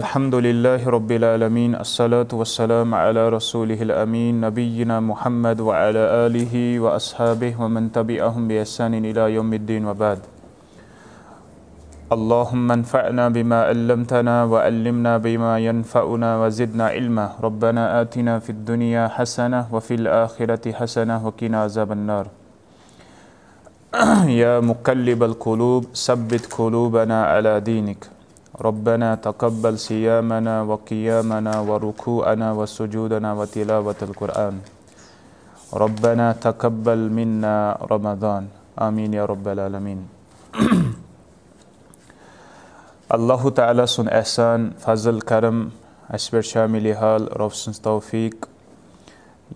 الحمد لله رب العالمين الصلاة والسلام على رسوله الأمين نبينا محمد وعلى آله وأصحابه ومن تبعهم بإحسان إلى يوم الدين وبعد اللهم انفعنا بما علمتنا وعلمنا بما ينفعنا وزدنا علما ربنا آتنا في الدنيا حسنة وفي الآخرة حسنة وقنا عذاب النار يا مقلب القلوب ثبت قلوبنا على دينك ربنا تقبل صيامنا وقيامنا وركوعنا وسجودنا وتلاوة القرآن ربنا تقبل منا رمضان آمين يا رب العالمين الله تعالى سن احسان فضل كرم اسبر شامل حال رفسن توفيق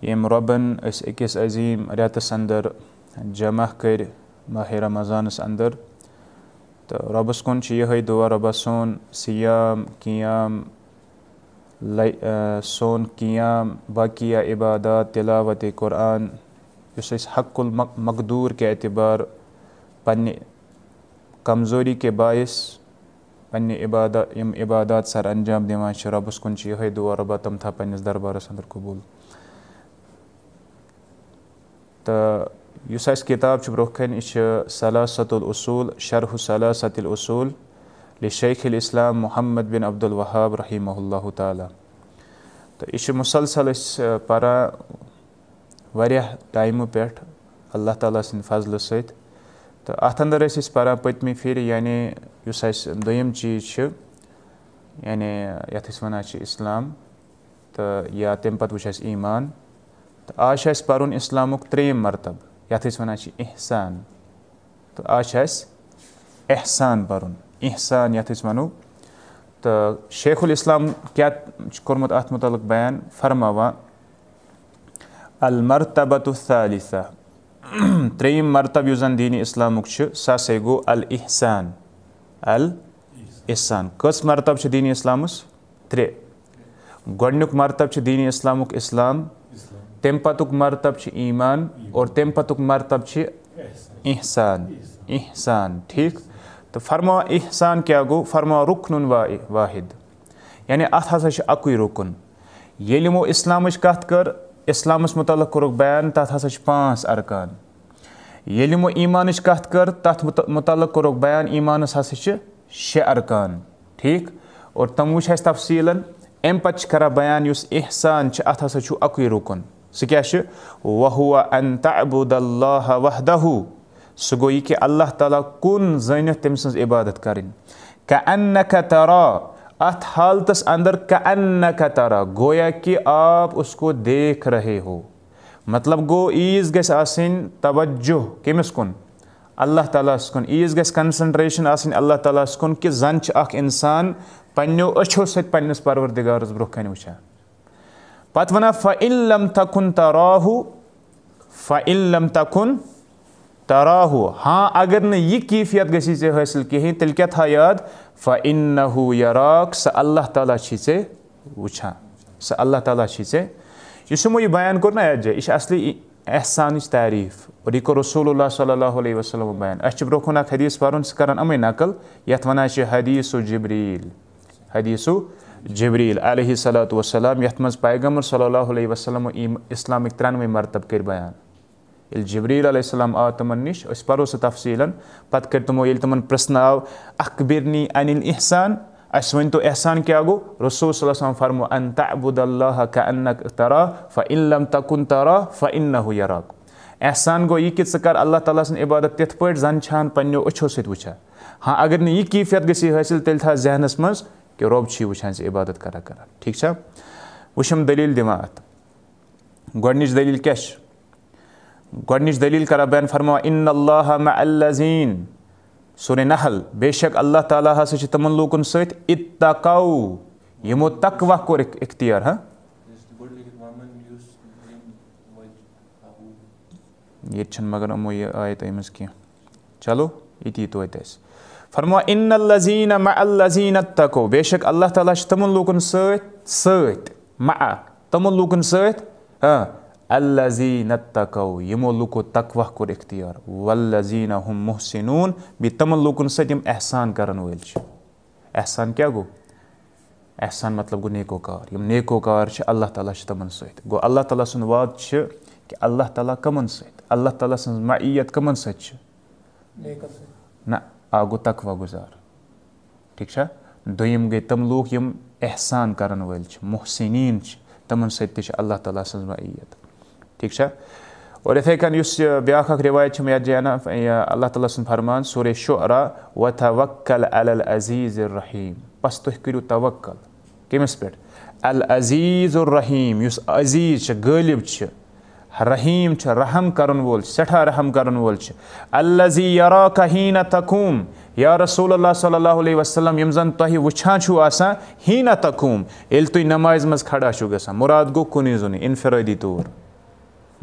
يم ربن اس اكس عظيم ريات سندر جمع كر ماه رمضان سندر تو ربس کن سے یہ دعا ربہ سون قیام قیم سون قیام باقیہ عبادات تلاوت قرآن اس حق المقدور کے اعتبار پن کمزوری کے باعث پہ عبادہ عبادات سر انجام دان ربس کن سے یہ دعا ربا تم پنس دربارس اندر قبول تو اس کتاب کَنہِ کن چھِ سلاست الاصوٗل شرح سلاست الاصوٗل الصول الاسلام محمد بن عبد الوہاب رحیمہ اللہ تعالی تو یہ مسلسل اس فضلہٕ ٹائم تہٕ تعالی سضلہ ٲسۍ أسۍ پارا پٔتمہِ پھِرِ یعنی چیٖز چیز یعنی چھِ اِسلام تو یا آز ایمان اَسہِ پَرُن اِسلامُک ترٛیٚیِم مرتب یَتھ أسۍ وَنان چھِ احسان تہٕ آز چھِ اَسہِ احسان پَرُن احسان یَتھ أسۍ وَنو تہٕ شیخ الاسلام کوٚرمُت اَتھ متعلق بیان فرما المرتب وطالطہ تریم مرتب زن دینی اسلامک سا گو الحسان الحسان دیٖنہِ اِسلامَس ترٛےٚ اسلام مرتب چھُ دیٖنہِ اِسلامُک اِسلام تم پتک مرتب چھ ایمان اور تم پتک مرتب چھ احسان احسان ٹھیک تو فرما احسان کیا گو فرما رکن واحد یعنی اتھا ہسا چھ اکوی رکن یہ لیمو اسلام اس کاتھ کر اسلام اس متعلق کرو بیان تا ہسا سا چھ پانس ارکان یہ لیمو ایمان اس کاتھ کر تا متعلق کرو بیان ایمان ہسا حاسے چھ شہ ارکان ٹھیک اور تموش ہے اس تفصیلا ایم پچ کران بیان یوس احسان چھ اتھا سا چھو اکوی رکن سُہ کیٛاہ چھُ وَہُوَ اَن تعبد اللہ وحدہ سُہ گوٚو یہِ کہِ اللہ تعالیٰ کُن زٲنِتھ تٔمۍ سٕنٛز عبادت کَرٕنۍ کہ انکھا ترا اَتھ حالتَس اَنٛدر کہ انکھا ترا گویا کہِ آپ اس کو دیکھ رہے ہو مطلب گوٚو عیٖز گژھِ آسٕنۍ توجہ کٔمِس کُن اللہ تعالیٰ ہَس کُن عیٖز گژھِ کَنسنٹریشَن آسٕنۍ اللہ تعالیٰ ہَس کُن کہِ زَن چھِ اَکھ اِنسان پنٛنیو أچھو سۭتۍ پنٛنِس پَروَردِگارَس برونٛہہ کَنہِ وٕچھان پتونا فَإِن لَمْ تَكُن تَرَاهُ فَإِن لَمْ تَكُن تَرَاهُ ہاں اگر نے یہ کیفیت گسی سے حاصل کی ہیں تل کیا تھا یاد فَإِنَّهُ يَرَاكُ سَ اللہ تعالیٰ چیزے وچھا سَ اللہ تعالیٰ چیزے یہ سمو یہ بیان کرنا ہے جائے اس اصلی احسانی تعریف اور یہ کو رسول اللہ صلی اللہ علیہ وسلم بیان اچھ بروکھونا حدیث پارن سکرن امی نقل یتوانا چھ حدیث جبریل حدیث جبریل جبریل علیہ صلاۃ وسلام یت مز پیغمبر صلی اللہ علیہ وسلم اسلام ترانوے مرتب کر بیان یل جبریل علیہ السلام آتمن نش اس پرو سہ تفصیلا پت کر یل تمن پرسن آو اخبرنی عن الاحسان اس ون تو احسان کیا گو رسول صلی اللہ علیہ وسلم فرمو ان تعبد اللہ کانک ترا فان لم تکن ترا فانه یراک احسان گو یہ کہ ژٕ اللہ تعالیٰ سن عبادت تیت پٲٹھۍ زن چھان پنیو أچھو سۭتۍ وچھا ہاں اگر نہٕ یہِ کیفیت گژھی حٲصِل تیٚلہِ تھاو ذہنس منٛز کہ رب چھی وچھان سے عبادت کرا کرا ٹھیک چھا وچھ ہم دلیل دیوان آتا گوڑنیش دلیل کیش گوڑنیش دلیل کرا بین فرما ان اللہ مع اللہزین سورہ نحل بے شک اللہ تعالیٰ ہسا سوچی تمن لوکن سویت اتاقاو یہ تقوا تقوہ اختیار ہاں یہ چند مگر امو یہ آیت ایمز کیا چلو یہ تیتو ایت ایسے فرموا إن الذين مع الذين اتقوا بيشك الله تعالى تمن لوكن سويت سويت مع تمن لوكن سويت ها الذين اتقوا يملكوا تقوى كور اختيار والذين هم محسنون بتمن لوكن سويت يم احسان كرن ويلش احسان كيا گو احسان مطلب گو نیکو کار يم نیکو کار چھ الله تعالى چھ تمن سویت گو اللہ تعالی سن واد چھ کہ اللہ تعالی کمن سویت اللہ تعالی سن معیت کمن سویت چھ نیکن اکھ گوٚو تقوا گُزار ٹھیٖک چھا دوٚیِم گٔے تِم لوٗکھ یِم احسان کَرَن وٲلۍ چھِ محسِنیٖن چھِ تِمَن سۭتۍ تہِ چھِ اللہ تعالیٰ سٕنٛز معیت ٹھیٖک چھا اور یِتھَے کٔنۍ یُس یہِ بیٛاکھ اَکھ رِوایت چھِ یَتھ جانا اللہ تعالیٰ سُنٛد فرمان سورے شعرا و توکل العزیٖز الرحیٖم بَس تُہۍ کٔرِو توکل کٔمِس پٮ۪ٹھ العزیٖز الرحیٖم یُس عزیٖز چھِ غٲلِب چھِ رحیم چھ رحم کرن وول سٹھا رحم کرن وول چھ الزی یاراکہ ہینہ تک یا رسول اللہ صلی اللہ علیہ وسلم یم زن وچھان چھو توان ہینہ تقوم یل تھی نماز من کھڑا چھو گسان مراد گو کنوئی انفردی طور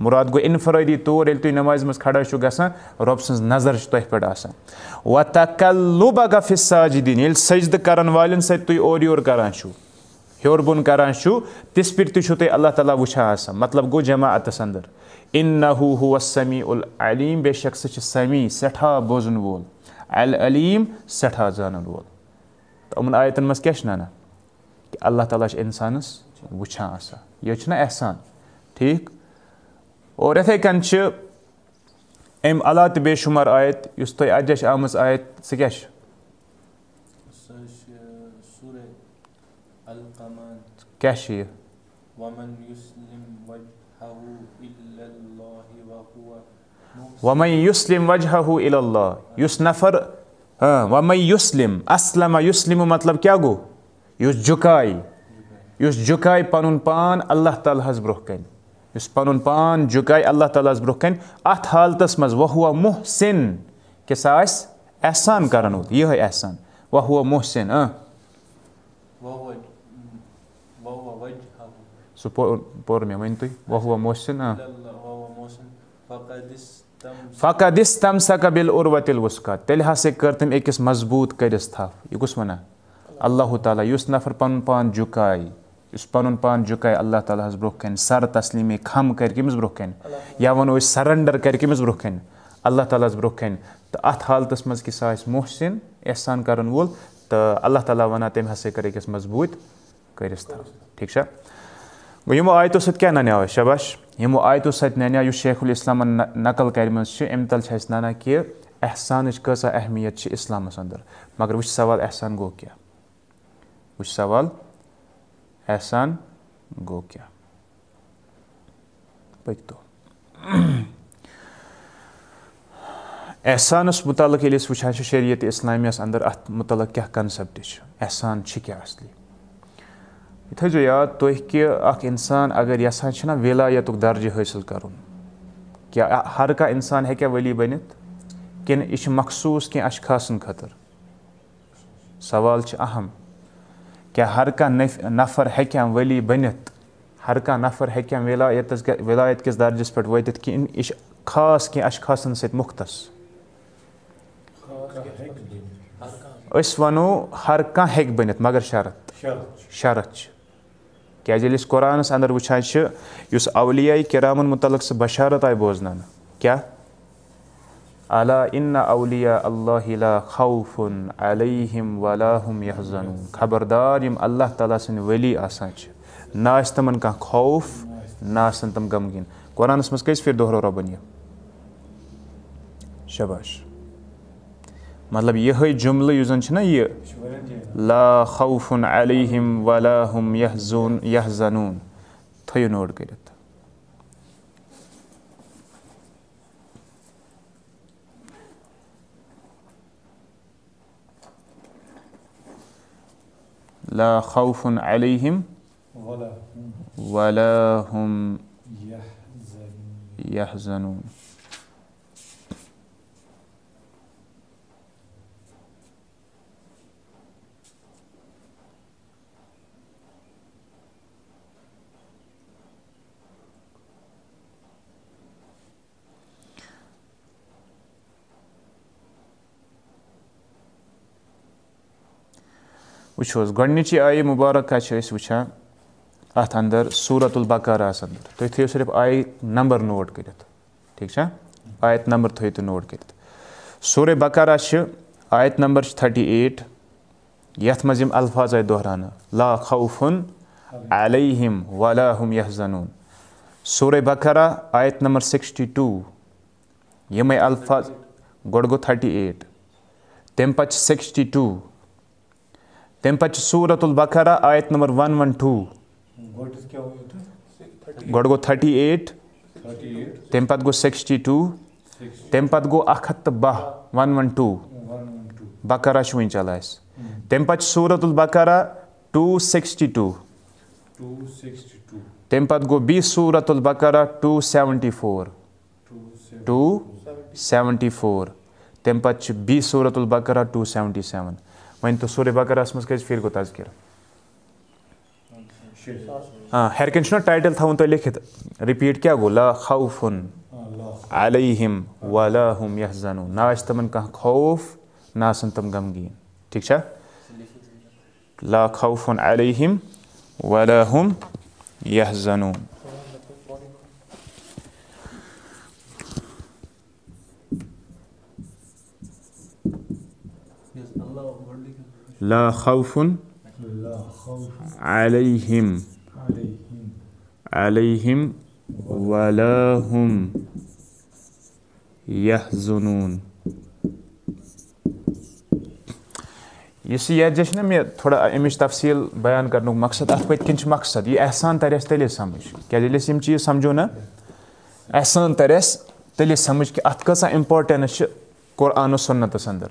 مراد گو انفردی طور یل تم نماز من کھڑا گسان رب س تک پہا کلب ف ساج دن سجد کر والے تھی اویورانو ہیور بن کران شو تس پر تشو تے اللہ تعالیٰ وچھا آسا مطلب گو جماعت سندر انہو ہوا سمیع العلیم بے شخص چھ سمیع سٹھا بوزن وول العلیم سٹھا زانن وول تو امن آیت انمس کیا شنانا کہ اللہ تعالیٰ چھ انسان اس وچھا آسا یہ چھنا احسان ٹھیک اور رہتے کن چھ ام اللہ بے شمار آیت یستوی اجش آمس آیت سکیش ومل وجہ یُس نفر و مئی اسلم اسلمہ اسلم مطلب کیا گو یُس جکا یُس جکا پَنُن پان اللہ تعالیٰ برہ کن یُس پَنُن پان جکا اللہ تعالیٰ برہ کنہ ات حالت مز و مہسن کسا آہ احسان کر احسان وہسن پورن تھی واح محسن فقہ دس تم سقبل اروا تھی وُسکا تیٚلہِ ہسا أکِس مضبوٗط کٔرِس تھپھ یہِ کُس وَنان اللہ تعالیٰ یُس نفر پَنُن پان جُکایہِ یُس پَنُن پان جُکایہِ اللہ تعالیٰ کَنہِ سر یا وَنو أسۍ سَرَنڈَر کَرِ کٔمِس کرمس کَنہِ اللہ تعالیٰ حالتَس منٛز کہِ سُہ آسہِ محسِن احسان کَرَن وول تہٕ اللہ تعالیٰ وا تم ہسا تھپھ ٹھیٖک چھا ومو آیتو سۭتۍ کیٛاہ ننیو اَسہِ شباش یِمو آیتو سۭتۍ ننیو یُس شیخ الاسلامن نقل کَرِمٕژ چھِ اَمہِ تَل چھِ اَسہِ نَنان کہِ احسانٕچ کۭژاہ اہمیت چھِ اِسلامَس انٛدر مگر وٕچھ سوال احسان گوٚو کیٛاہ وٕچھ سوال احسان گوٚو کیٛاہ پٔکۍتو احسانَس متعلق ییٚلہِ أسۍ وٕچھان چھِ شریعت اِسلامیَس انٛدر اَتھ متعلق کیٛاہ کَنسیپٹ چھُ احسان چھِ کیٛاہ اَصلی تھو یاد تہ کہ انسان اگر یسان سے نا ولایت درجہ حاصل کر ہر کا انسان ہے کیا ولی بنت کن یہ مخصوص کی اشخاص خطر سوال سے اہم کیا ہر کا نفر ہے کیا ولی بنت ہر کا نفر ہے کیا ولایت ولایت کس درجس پہ وتت کن یہ خاص کی اشخاص ست مختص اس ونو ہر کا ہنت مگر شرط شرط شرط کیازِ ییٚلہِ أسۍ قرآنَس اَنٛدر وٕچھان چھِ یُس اولیاے کِرامَن متعلق سُہ بشارت آے بوزناونہٕ کیٛاہ اعلیٰ اِنَّ اولیا اللہ لا خوفُن علیہم وَلاہُم یحزن خبردار یِم اللہ تعالیٰ سٕنٛدۍ ؤلی آسان چھِ نہ آسہِ تِمَن کانٛہہ خوف نہ آسَن تِم غمگیٖن قرآنَس منٛز کٔژِ پھِرِ دۄہرو رۄبَن یہِ شَباش مطلب یِہوٚے جُملہٕ یُس زَن یہِ لا خوف علیہِم ولاہُم یحزوٗن یحزنوٗن تھٲیِو نوٹ کٔرِتھ لا خوف عليهم ولا هم يحزنون وٕچھو حظ گۄڈنِچی آیہِ مُبارکہ چھِ أسۍ وٕچھان اَتھ اَندَر سوٗرت البکاراہَس اَندَر تُہۍ تھٲیِو صرف آیہِ نمبر نوٹ کٔرِتھ ٹھیٖک چھا آیت نمبر تھٲیِو تُہۍ نوٹ کٔرِتھ سورے بکارا چھِ آیت نمبر چھِ تھٔٹی ایٹ یَتھ منٛز یِم الفاظ آیہِ دۄہراونہٕ لا خوفُن علیہم ولا ہُم یہ زنوٗن سورے آیت نمبر سِکِسٹی ٹوٗ یِمَے الفاظ گۄڈٕ گوٚو تھٔٹی ایٹ تَمہِ پَتہٕ چھِ سِکِسٹی ٹوٗ تمہ پ صورت البقرہ آیت نمبر ون ون ٹو گو ایٹ گو سکسٹی ٹو تم پہ ہاتھ تو بہ ون ون ٹو بقار ون چلس تم صورت البقرہ ٹو سکسٹی ٹو تم بی صورت البقرہ two seventy four two seventy four تم بی صورت البقرہ ٹو سیونٹی سیون ون تو سوری بکرہ مجھے پھر گو تذکر ہاں ہیرکنہ ٹائٹل تھی لکھت رپیٹ کیا عل وم یا نہ تم تِم غمگیٖن غمگین ٹھیک لا علیہم ولا ہم یحزنون لا خوف علیہم علیہم ولا یحزنون یہ جی نا مےٚ تھوڑا اَمِچ تفصیٖل بیان کَرنُک مقصد اَتھ پٔتۍ کِنۍ چھُ مقصد یہِ احسان تَرِ اَسہِ تیٚلے سَمٕجھ کیٛازِ ییٚلہِ أسۍ یِم چیٖز سَمجھو نہ احسان تر اس تیل سمجھ کہ ات کا امپارٹنس قرآن و سنت ادر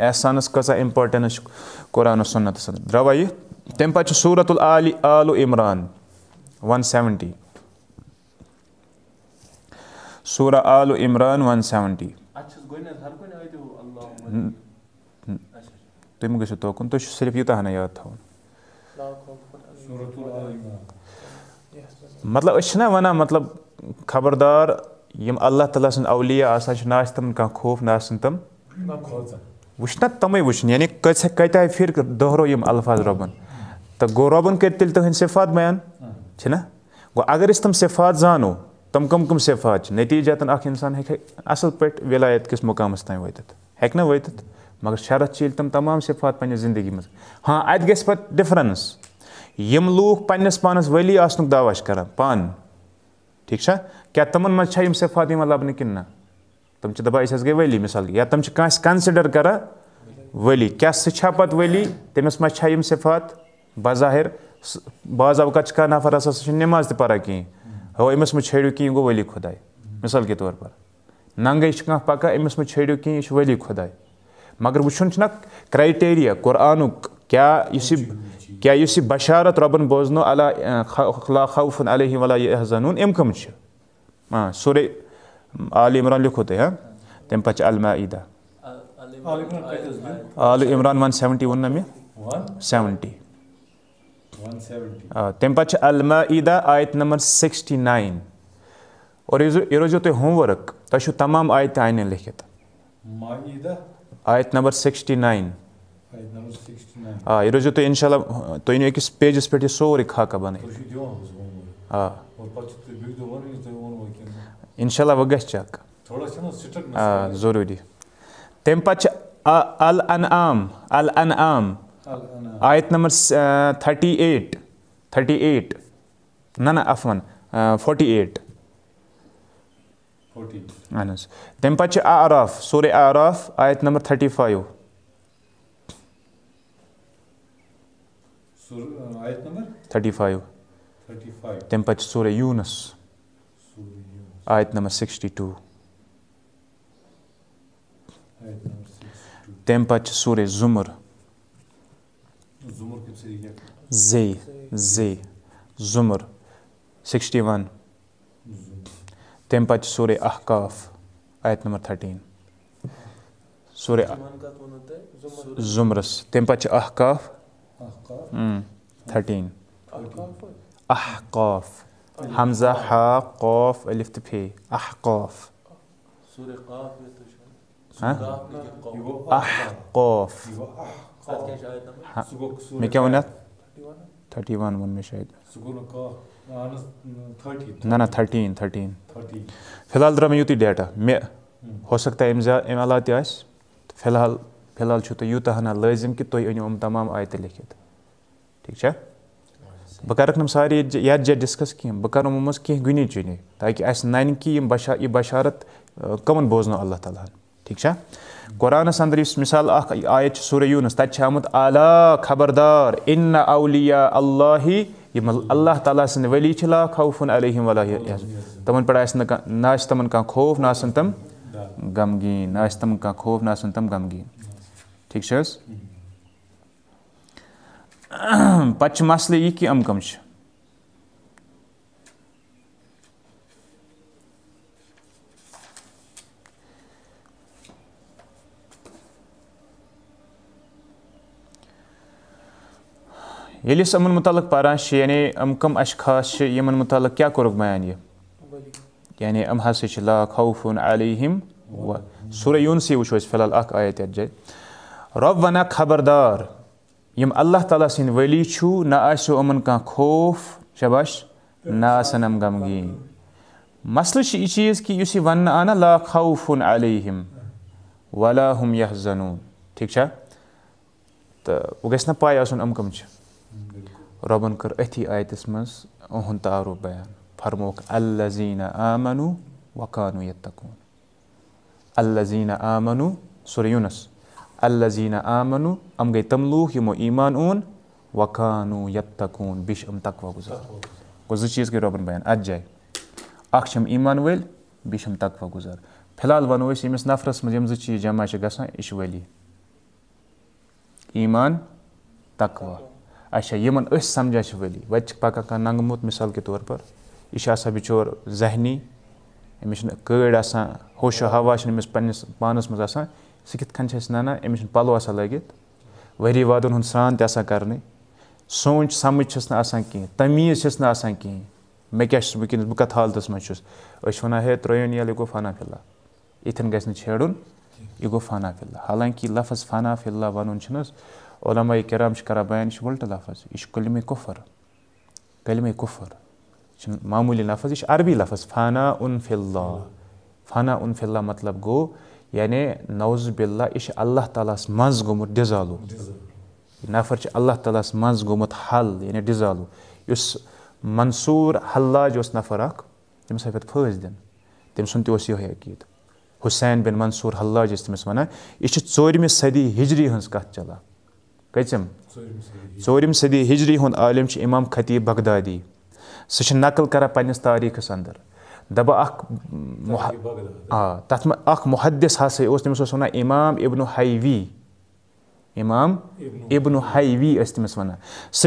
احسانس اِمپاٹَنٕس چھِ قرآن و سنت سروا یہ تمہیں پہ صورت العالی عال و عمران ون سیونٹی صورہ عال و عمران ون سیونٹی تیسو صرف یوٗتاہ ہَنا یاد تھاوُن مطلب اچھے وَنان مطلب خبردار یِم اللہ تعالیٰ سن اولیا نہ آسہِ تِمَن کانٛہہ خوف آسَن تِم وچھنا تمے وچھن یعنی کتہ پھر دہرو یم الفاظ ربن تو گو ربن کر تیل تہند صفات بیان چھنا گو اگر اس تم صفات زانو تم کم کم صفات نتیجات اخ انسان ہے اصل پہ ولایت کس مقامس تین وتت ہکنا وتت مگر شرط چیل تم تمام صفات پنہ زندگی مز ہاں ات گس پت ڈفرنس یم لوگ پنس پانس ولی آنک دعوہ کران پان ٹھیک چھا کیا تمن مز صفات یم لبنہ کن نہ تمہ أسۍ حظ گئی ؤلی مثال یا تمہیں کنسڈر کر سا پہلی تمہس مہیا صفات بظاہر باضابقات کفر ہر سن نماز تران ہو ہوس مہ چیڑو کی گو ؤلی خدا مثال کے طور پر ننگے أمِس مہٕ امس کِہیٖنۍ یہِ کی ؤلی خدا مگر کیٛاہ یُس کیا بشارت ربن بوزنو اللہ خوفُن علیہ الحم کم ہاں، سورُے آل عمران لکھو لیکن ہاں تمہیں پلما عیدہ آل عمران ون سوٹ وون نا من سیوی آ تم پلم عیدہ آیت نمبر سکسٹی نائن اور یہ روز تے ہوم ورک تہو تمام آیت ان لکھتہ آیت نمبر سکسٹی نائن آ یہ تُہۍ انشاء اللہ پیجَس پٮ۪ٹھ یہِ سورُے خاکہ آ اِنشاءاللہ وۄنۍ گژھِ چَک آ ضروٗری تَمہِ پَتہٕ چھِ الانعام الانعام آیت نمبر تھٔٹی ایٹ تھٔٹی ایٹ نہ نہ افون فوٹی ایٹ اہن حظ تَمہِ پَتہٕ چھِ آراف سورُے آراف آیت نمبر تھٔٹی فایِو تھٔٹی فایِو تَمہِ پَتہٕ چھِ سورُے یوٗنس آیت نمبر سکسٹی ٹو تمہ پہ سور زمر زی زی زمر سکسٹی ون تمہ احقاف آیت نمبر تھٹین سور زمرس تمہ پہ احقاف تھٹین احقاف همزة ح قاف ألف ت ب أحقاف سورة قاف ها أحقاف مكونات 31 वन में शायद ना ना थर्टीन थर्टीन फिलहाल द्रा मे यूत डेटा मे हो सकता है अम ज्यादा अम अला त फिलहाल फिलहाल तुह यूत लाजिम कि तुम अनो तमाम आयत लिखित ठीक है بہ نہٕ سارے منٛز ڈسکس گُنی بہ تاکہِ اَسہِ نَنہِ تاکہ اہس نن کی بشارت کم بوزن اللہ تعالیٰ ٹھیک قرآن مِثال مثال آیت سورہ یونس تب آمت اعلیٰ خبردار ان اولیا اللہ اللہ تعالیٰ سلی تِمَن پٮ۪ٹھ علیہ نہٕ کانٛہہ نہ تِمَن کھان خوف خوف تم غمگین تِم غمگیٖن ٹھیٖک غمگین ٹھیک پ مسل یہ کہ کم یعنی پارا کم اچ خاص کیا یعنی ہم لا خوف سورہ خوفون عل سورس وی الحال اخ آیا جائے رب ونہ خبردار يم الله تعالى سين ولي شو نہ آسو امن كان خوف شباش نہ آسن ام غمگین مسئلہ چھ یہ چیز کہ یس یہ آنا لا خوف عليهم ولا هم يحزنون ٹھیک چھا تو او گژھِ نہ پاے آسُن یِم کٕم ربن كر اتي أتھی آیتَس منٛز یِہُنٛد تعارُف بیان فرمووُکھ الزیٖنا آمنو وقانو یتقوٗن الزیٖنا آمنو سورہ یوٗنس الزین الہذینہ ام گئی تم لوگ یمو ایمان اون وقانو وقان یا ام تقوا گزار گو وٲلۍ بیٚیہِ چھِ یِم تقوا گُزار فِلحال وَنو أسۍ ییٚمِس الحال منٛز یِم زٕ چیٖز جمع چھِ گژھان یہِ چھِ ؤلی ایٖمان تقوا اچھا یِمَن أسۍ سَمجھان چھِ ؤلی وَتہِ چھِ پَکان کانٛہہ ننٛگمُت مِثال کے طور پر آسان بِچور ذہنی أمِس چھِنہٕ کٲڑۍ آسان ہوش ہوا چھِنہٕ أمِس پنٛنِس پانَس منٛز آسان سُہ کِتھ کٔنۍ چھِ أمِس پَلو آسان آسان آسان لٲگِتھ ؤری وادَن ہُنٛد سرٛان تہِ کَرنٕے سونٛچ سَمٕجھ چھَس نہٕ کِہیٖنۍ سب کتنے نانا امس پلوس لگت وری وادن سران تک کر سوچ سمجھ چسان کھین تمیز کھین مے کیا ویس بالتس منس و فہ فل یتن گے چھیڑ یہ گو فہ فل حالانکہ لفظ فَنا وَنُن چھُنہٕ حظ کِرام چھِ کَران بیان یہِ کرام بیانٹہ لفظ یہِ چھُ کُفر کفر کُفر یہِ چھُنہٕ معموٗلی لفظ یہِ چھُ عربی لفظ فنہ اُن فلہ فنہ اُن فلہ مطلب گوٚو یعنی نوز بلّہ یہ اللہ تعالیٰ ہس تعالیس مت ڈزالو نفر کے اللہ تعالیس مت حل یعنی ڈزالو اس منصور حلاج اس نفر اتف دن تمہ سقید حسین بن منصور حلاج یس تمس وا یہ یہ ظرم صدی ہجری ہن کلان کچم ظورم صدی ہجری ہند عالم امام خطیع بغدادی سقل کران پس تاریخ ادر آ دبا اح محدس ہسا اس وا امام ابن و حوی امام ابن حی وی یس تنہان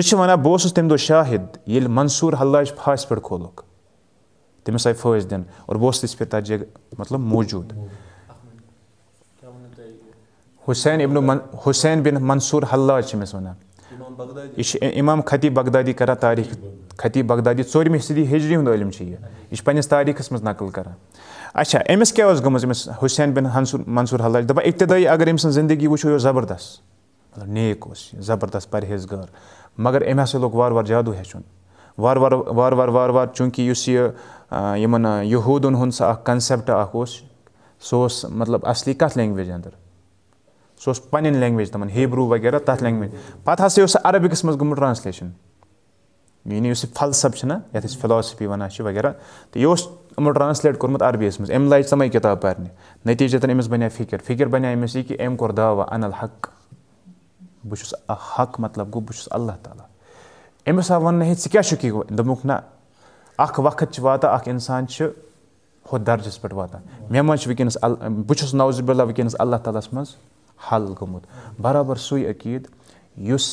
سنان بہس تمہیں دون شاہد منصور حلاج پاس پیٹ کھول تمس آئی فوص دن اور بہ تھی تجہ مطلب موجود حسین حسین بن منسور حلا واان یہ امام خطی بغدادی کران تاریخ خطی بغدادی ظرم صدی ہجری حجری علم منٛز نقل کر اچھا امس أمِس حسین بن حنسر منصور حلج دَپان اِبتِدٲیی اگر سٕنٛز زندگی وچو یہ زبردست مطلب نیک اس زبردست پرہیزگار مگر امسا لوگ جادو ہن و چونکہ اس یہ سا کنسپٹ مطلب اصلی کت لینگویج اندر پَنٕنۍ لینٛگویج تمہیں ہیبرو وغیرہ پَتہٕ لینگویج پہ سُہ سب عربکس مز گرانسلیشن یعنی اس فلسف نا یعنی اساسفی ونان وغیرہ تو یہ ہمو ٹرانسلیٹ کورمت عربیس ام لاج تم کتاب پہ نتیجہ امس بنائی فکر فکر بنائی امس یہ کہ ام ان الحق بس حق مطلب گو بس اللہ تعالیٰ امسا ون ثی نا اخ وقت واتا اخ انسان ہو درجس پہ واتا مے مجھ سے ونکس بس نوز اللہ ونکس اللہ تعالیٰ مز حل برابر سی عقید اس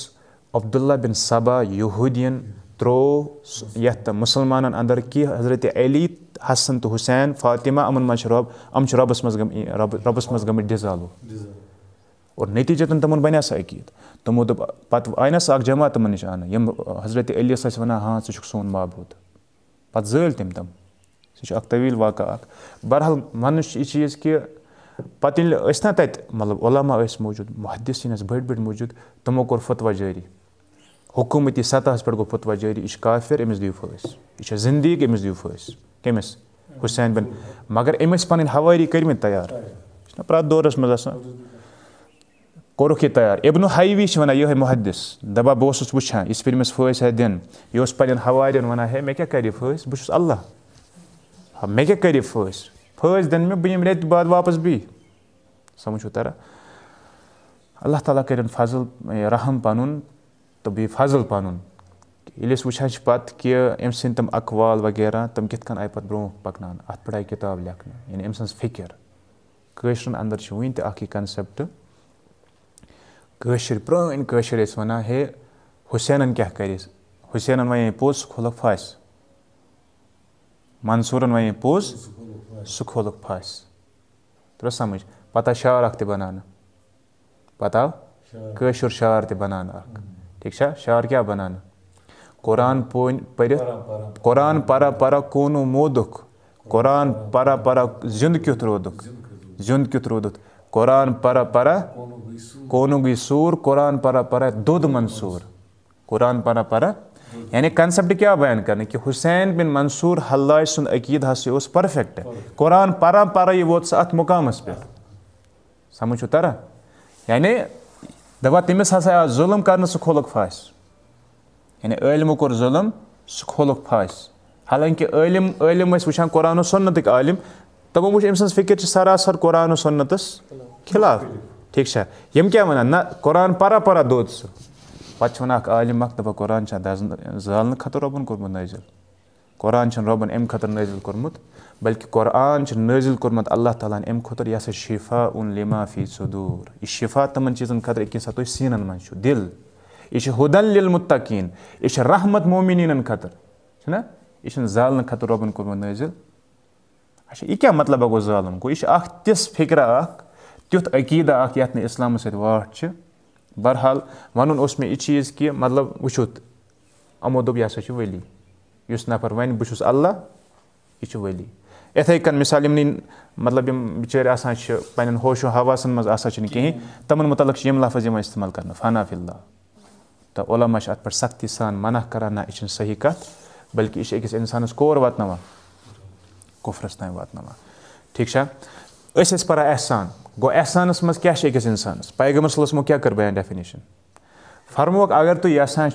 عبداللہ بن صبا یہودین ترو یت مسلمان اندر کی حضرت علی حسن تو حسین فاطمہ امن مش رب ام چھ ربس مز ربس مز گمت ڈزالو اور نتیجہ تن تم بنیا سا عقید تمو دب پہ آئی نا سا جماعت تم نش آنا یم حضرت علی سا وا ہاں ٹھیک سون مابود پہ زل تم تم سک طویل واقعہ اخ بہرحال ون یہ چیز کہ پہ نا تب مطلب علامہ یس موجود محدث بڑ بڑ موجود تمو کور فتوہ جاری حکوٗمتی سطحس پٮ۪ٹھ گوٚو حکومتی سطح پتوا جاری یہ کافر امس دس یہ زندگی پھٲسۍ کٔمِس حُسین بِن مگر أمۍ ٲسۍ پَنٕنۍ کٔرمٕتۍ یہِ چھُنہ ام پہ ہواری کریار پور آئی تیار ابن دَپان بہٕ اوسُس وٕچھان یِژھ بہس أمِس پھر ہا ہے یہِ اوس پن ہوار وَنان ہے مےٚ کَرِ یہِ کرے بہٕ چھُس اللہ ہاں، مےٚ کَرِ یہِ كیا كے دِنہٕ مےٚ بہٕ بہ رٮ۪تہِ بعد واپس بی چھُو تَران اللہ تعالیٰ كرین فضل رحم پَنُن تہٕ بیٚیہِ فضل پَنُن ییٚلہِ أسۍ وٕچھان چھِ پَتہٕ کہِ أمۍ سٕنٛدۍ تِم اقوال وغیرہ تِم کِتھ کٔنۍ آیہِ پَتہٕ برونٛہہ پَکناونہٕ اَتھ پٮ۪ٹھ آیہِ کِتاب لیکھنہٕ یعنی أمۍ سٕنٛز فِکِر کٲشرٮ۪ن اَندَر چھِ وٕنۍ تہِ اَکھ یہِ کَنسیپٹ کٲشِر پرٛٲنۍ کٲشِر ٲسۍ وَنان ہے حُسینَن کیٛاہ کَرِ حُسینَن وَنے پوٚز سُہ کھولُکھ پھَس منصوٗرَن وَنے پوٚز سُہ کھولُکھ پھَس ترٛےٚ سَمٕجھ پَتہٕ آو شعر اَکھ تہِ بَناونہٕ پَتہٕ آو کٲشُر شعر تہِ بَناونہٕ اَکھ ٹھیک چھا شعر کیا بنانا قرآن پون پرت قرآن پارا پارا کونو مودک قرآن پارا پارا زند کیت رودک زند کیت رودت قرآن پارا پارا کونو گی سور قرآن پارا پارا دود منصور قرآن پارا پارا یعنی کنسپٹ کیا بیان کرنے کہ حسین بن منصور حلاج سن عقید ہسا اس پرفیکٹ قرآن پارا پارا یہ ووت سہ ات مقامس پہ سمجھو ترا یعنی دَپان تٔمِس ہسا آو ظُلم کرنہٕ سُہ کھوٚلُکھ پھاسہِ یعنی عٲلمہٕ کوٚر ظُلم سُہ کھوٚلُکھ پھاسہِ حالانکہِ عٲلِم عٲلِم ٲسۍ وٕچھان قرآن و سُنتٕکۍ عٲلِم تِمو وٕچھ أمۍ سٕنٛز فِکِر چھِ سَراسَر قرآن و سُنتَس خِلاف ٹھیٖک چھا یِم کیٛاہ وَنان نہ قرآن پَرا پَرا دوٚد سُہ پَتہٕ چھِ وَنان اَکھ عالِم اَکھ دَپان قرآن چھا دَزنہٕ زالنہٕ خٲطرٕ رۄبَن کوٚرمُت نٲزِل قرآن چن ربن ام خطر نٲزِل کرمت بلکہِ قرآن چن نٲزِل کرمت اللہ تعالیٰ ہَن امہِ خٲطرٕ یہِ ہسا اُن لِما فی صدوٗر یہِ شفاء تِمَن چیٖزَن خطر أکِس ہَسا سیٖنَن من شو دِل یہِ چھِ ہُدَن لِلمُتقیٖن یہِ رحمت مومنین خٲطرٕ چھُنہ یہِ زالن خطر ربن کرمت کوٚرمُت نٲزِل اچھا یہِ کیٛاہ مطلبہ گوٚو زالُن کو یہِ اخ تس فکر اخ تیوت تیُتھ عقیٖدہ اَکھ یَتھ نہٕ اِسلامَس سۭتۍ واٹھ چھِ بحرحال وَنُن اوس مےٚ یہِ چیٖز کی مطلب وٕچھُتھ امو دوب یہِ ہَسا چھُ ؤلی یُس نفر ون بس اللہ یہ وری اتن مثال ان بچانے پوش و حواسن مزاج چھِ یِم لفظ استعمال کرنا تہٕ علما تو اَتھ ات سختی سان منع کر نا یہ صحیح کت بلکہ یہ واتنانا کفرس تین واتنانا ٹھیک اسکس انسان وسلم کیٛاہ کر بیان ڈیفنیشن فرموک اگر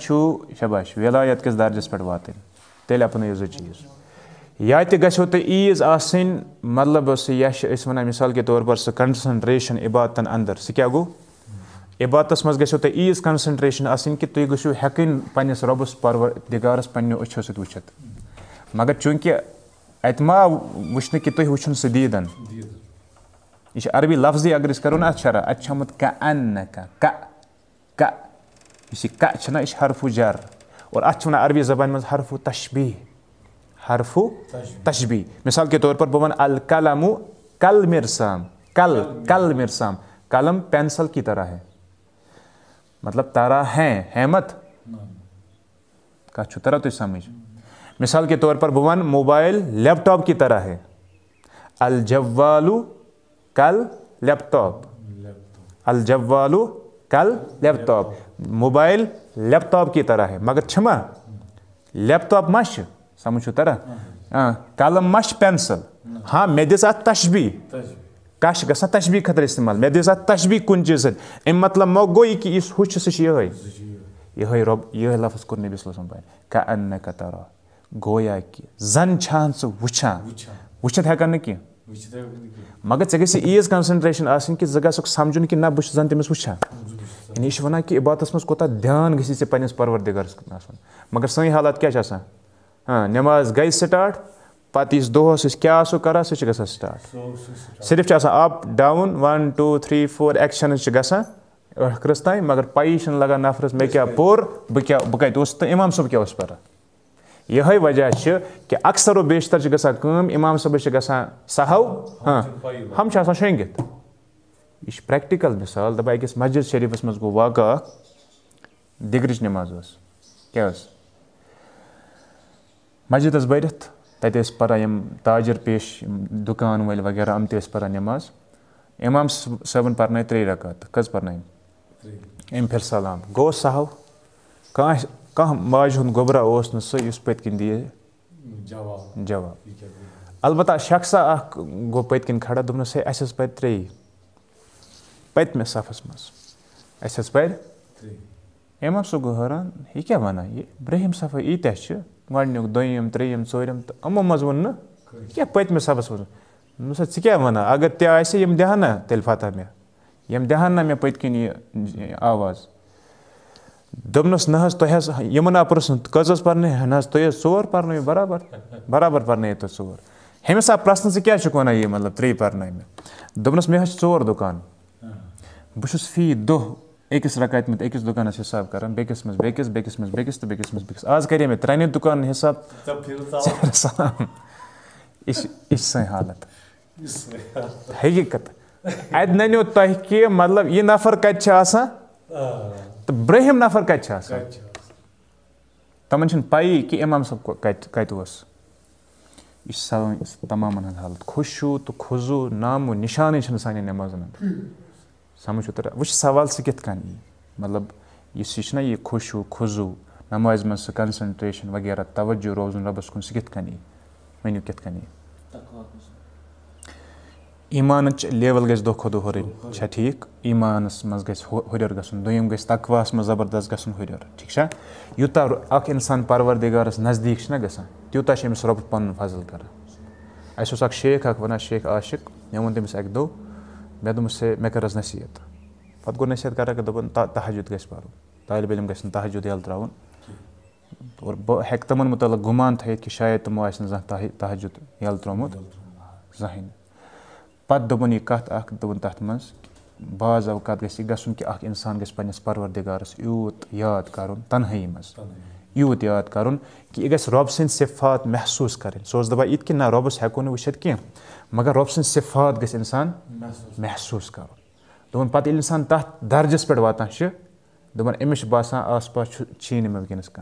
چھُو شَباش ولایت کس درجس پٮ۪ٹھ واتٕنۍ تیل اپنے یہ چیز یا تہ گھو تو عیز آن مطلب سہ یا ونان مثال کے طور پر سہ کنسنٹریشن عبادتن اندر سہ کیا گو عبادتس مز گھو تو عیز کنسنٹریشن آن کہ تھی گھو ہیکن پنس ربس پرور دگارس پنو اچھو ست وچت مگر چونکہ اتما وچن کہ تھی وچن سہ دیدن یہ عربی لفظی اگر اس کرو نا اتھ شرح اتھ چھ آمت کا ان کا کا کا اس یہ کا چھ نا یہ حرف جر اور اتھ اچھا عربی زبان من حرف و تشبیح حرف و تشبی مثال کے طور پر بہ الکلم کل مرسام کل کل مرسام قلم پینسل کی طرح ہے مطلب تارا ہیں ہیمت چھو طرح تو سمجھ مثال کے طور پر بہ موبائل لیپ ٹاپ کی طرح ہے الجوالو کل لیپ ٹاپ الجوالو کل laptop mobile laptop کی طرح ہے مگر چھما لیپ ٹاپ مش سمجھو ترا قلم مش پینسل ہاں مے دس ات تشبی کش گا تشبی خطر استعمال مے دس ات تشبی کن چیز ام مطلب مو گو یہ کہ اس ہوچ سہ یہ یہ رب یہ لفظ کور نبی صلی اللہ علیہ وسلم کا ان کا ترا گویا کہ زن چھان سہ وچھان وچھت ہکن کی مگر ژے گژھِ عیٖژ کَنسنٹریشن آسٕنۍ کہِ ژٕ گژھکھ سَمجھُن کہِ نہ بہٕ چھُس زَن تٔمِس وٕچھان یعنی یہاں کہ عبادت مزہ دھیان گی یے پوردار مگر سی حالات کیا ہاں نماز گی سٹاٹ دہس کیا سٹاٹ صرف up down one two three four actions گاخرس تین مگر پی لگا نفرس اِمام کیا کیٛاہ صبح پہ یہ وجہ سے کہ اکثر و بیشتر گا امام صبح گا سہو ہاں آسان شۄنٛگِتھ یہ پریٹکل مثال دہس مسجد شریفس مو وچ نماز اس کی مسجد پَران یِم تاجر پیش دکان وٲلۍ وغیرہ امت پماس امام صبن پہ تی رکا تو کض پھر سلام اوس نہٕ ماج یُس پٔتۍ کِنۍ دِیہِ جواب البتہ شخصہ گو کِنۍ کھڑا دوٚپنَس ہے پَتہِ تری پتمس صفس مزہ پھر ایم آپ سو گوران یہ کیے ونانا یہ برہم صفح ایت گڈ دیم تیم ٹورم تو امو مز و کیا پتمس صفس سا ژٕ کیٛاہ وَنان اگر تہِ آسہِ یِم نہ تیٚلہِ فتح مےٚ یِم ميں نہ مےٚ پٔتۍ کِنۍ یہِ آواز دوٚپنَس نہ حظ حظ حظ تۄہہِ پرٛژھُن کٔژ پَرنٲے نہ حظ تُہۍ حظ ژور پَرنٲیِو برابر برابر پَرنٲیِو تُہۍ ژور آو پرٛژھنہٕ ژٕ پرسن چھُکھ وَنان یہِ مطلب ترٛیٚیہِ پَرنٲے مےٚ دوٚپنَس مےٚ حظ چھِ ژور دُکان چھُس فی دہ اکس کَرے مت ترٛٮ۪نٕے دکان حساب یہِ میں یہِ دکان حساب حالت حقیقت نَنیو تہ کہِ مطلب یہ نفر کتنا بروم نفر صٲب کَتہِ پی کہ امام صاحب سٲنۍ تَمامَن ہٕنٛز حالت تہٕ تو نامو نام و سانٮ۪ن نٮ۪مازَن نماز سمجھ سمجھو ترا و سوال سُہ کِتھ کٔنۍ یی مطلب یُس یہِ یہِ چھُنہ اس خوشی خضو منٛز سُہ سنسنٹریشن وغیرہ توجہ روز ربس کن سم کن ون کن ایمانچ لوگ گز دہ دا ٹھیک ایمانس مزہ ہری گھن دقواس مز زبردست گھن ہو ٹھیک یوتہ انسان پروردارس نزدیک گا تیوتہ امس رب پن فضل کر شیخ اَکھ وَنان شیخ عاشق ووٚن تٔمِس اَکہِ دۄہ مےٚ دوٚپمَس ہے مےٚ کَر حظ نصیٖحت پَتہٕ گوٚو نصیٖحت کَران کہِ دوٚپُن تحجُد گژھِ پَرُن طالبہِ علم گژھِ نہٕ تحجُد یَلہٕ ترٛاوُن اور بہٕ ہٮ۪کہٕ تِمَن مُتعلق گُمان تھٲیِتھ کہِ شاید تِمو آسہِ نہٕ زانٛہہ تحجُد یَلہٕ ترٛوومُت زٕہٕنۍ پَتہٕ دوٚپُن یہِ کَتھ اَکھ دوٚپُن تَتھ منٛز بعض اوقات گژھِ یہِ گژھُن کہِ اَکھ اِنسان گژھِ پنٛنِس پَروَردِگارَس یوٗت یاد کَرُن تَنہٲیی منٛز ایوت یاد کرفات محسوس کریں سو داپا یہ ربس ہوں ویشت کی مگر رب سفات گیس انسان محسوس کر درجس پہ واتا دمس باسان آس پاس چھی چیز وکس کم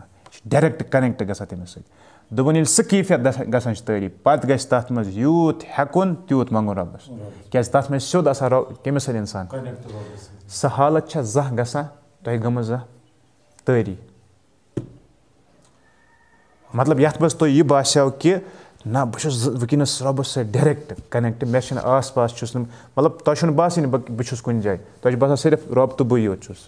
ڈائریکٹ کنیکٹ گا تمہس سن دن سکیفیت گری پہ گز تک مجھ یوت ہن تیوت منگو ربس سۭتۍ مجھ سے حالت رو زانٛہہ گژھان تۄہہِ گٔمٕژ زانٛہہ گی مطلب یھ مز تھی یہ باسیو بہٕ چھُس بہت رۄبَس سۭتۍ سیٹ ڈریکٹ مےٚ مے آس پاس چھُس نہٕ مطلب تۄہہِ چھُنہٕ باسٲنی بہٕ بہٕ چھُس کُنہِ جایہِ تۄہہِ چھُ باسان صرف رۄب تہٕ بٕے یوت چھُس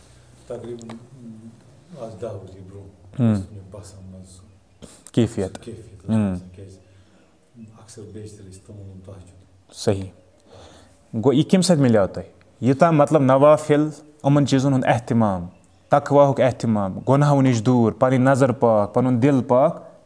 کیفیت صحیح گوٚو یہِ کَمہِ سۭتۍ مِلیو تۄہہِ یہاں مطلب نوافِل یِمَن چیٖزَن ہُنٛد احتِمام تقواہُک احتِمام تقواہک نِش دوٗر پَنٕنۍ نظر پاک پَنُن دِل پاک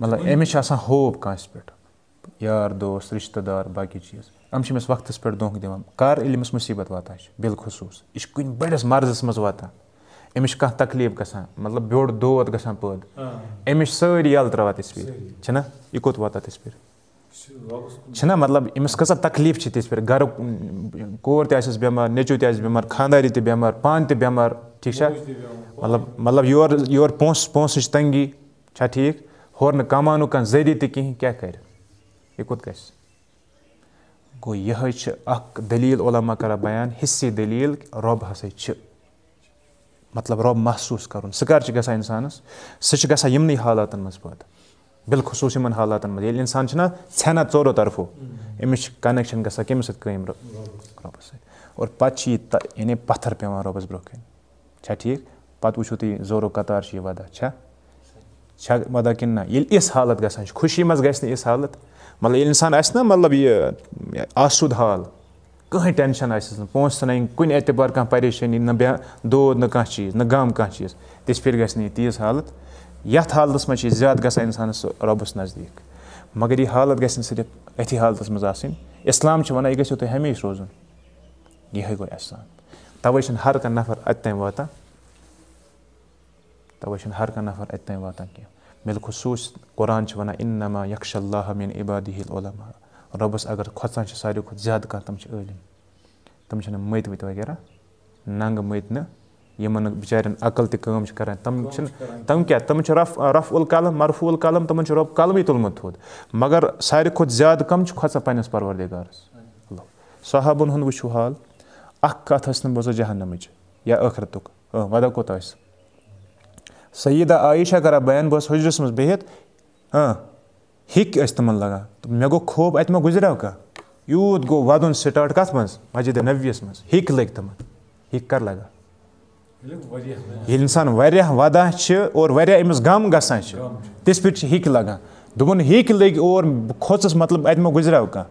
مطلب أمِس چھِ آسان ہوپ کٲنٛسہِ پٮ۪ٹھ یار دوس رِشتہٕ دار باقٕے چیٖز یِم چھِ أمِس وقتَس پٮ۪ٹھ دھوکہٕ دِوان کَر ییٚلہِ أمِس مُصیٖبت واتان چھِ بِلخصوٗص یہِ چھِ کُنہِ بٔڑِس مَرضَس منٛز واتان أمِس چھِ کانٛہہ تکلیٖف گژھان مطلب بیوٚڑ دود گژھان پٲدٕ أمِس چھِ سٲری یَلہٕ ترٛاوان تِژھ پھِرِ چھِنہ یہِ کوٚت واتان تِژھ پھِرِ چھِنہ مطلب أمِس کۭژاہ تکلیٖف چھِ تِژھ پھِرِ گَرُک کوٗر تہِ آسٮ۪س بٮ۪مار نیٚچوٗ تہِ آسہِ بٮ۪مار خانٛدارِ تہِ بٮ۪مار پانہٕ تہِ بٮ۪مار ٹھیٖک چھا مطلب مطلب یورٕ یورٕ پونٛسہٕ پونٛسٕچ تنٛگی چھا ٹھیٖک ہور ن کمان ذریعہ تک کھین کیا گو یہ دلیل علما کر بیان حصی دلیل رب ہسائ مطلب رب محسوس کرن سہ گانا انسانس سہیں يمن حالات مز پد بالخصوص ان حالاتن میں یہ یعنی انسان نہورو طرفوں امس کنکشن گا کمہ ستى قيم رب یعنی پتھر پاؤ ربس ٹھیک كن ٹھيک پہ زورو قطار چھا نہ ییٚلہِ یِژھ حالت چھِ خوشی یِژھ حالت مطلب انسان مطلب یہِ آسُد حال ٹٮ۪نشَن ٹینشن آس پونٛسہٕ نہ کن اعتبار کریشانی نا بے دود کانٛہہ چیز نہ غم کھانا چیز گژھِ پھر یہِ تیٖژ حالت یھ حالت مش زیادہ گانا انسان سر ربس نزدیک مگر یہ حالت نہٕ صرف اتھی حالت تۄہہِ ہمیشہِ یہ گھو گوٚو احسان یہ چھِنہٕ ہر کم نفر چھِنہٕ ہر کم نفر واتان کینٛہہ بالخصوص خصوص قرآن وان انما یکش اللہ مین عبادی العلمہ ربس اگر کوسان ساروی کھیا کم تم علمی تم مت مت وغیرہ ننگ مت نا بچار عقل تم کریں تم تم کی تمہیں رف رف الاقل مرف الاقل تم رب قلم تلمت تھو مگر سارے کتم کھوتان پوردارس صاحبن وچو حال ٲس نہٕ بوزان جہانمچ یا خرت ٲسۍ سیدہ عائشہ کرا بیان بس حجرس مز بہت ہاں ہک اس تمن لگا میں گو خوب اتما گزرا کا یوت گو وادن سٹارٹ کس مز مسجد نبوی اس مز ہک لگ تم ہک کر لگا یہ انسان واریہ وادا چھ اور واریہ امس غم گسا چھ تس پٹ چھ ہک لگا دمن ہک لگ اور کھوس مطلب اتما گزرا کا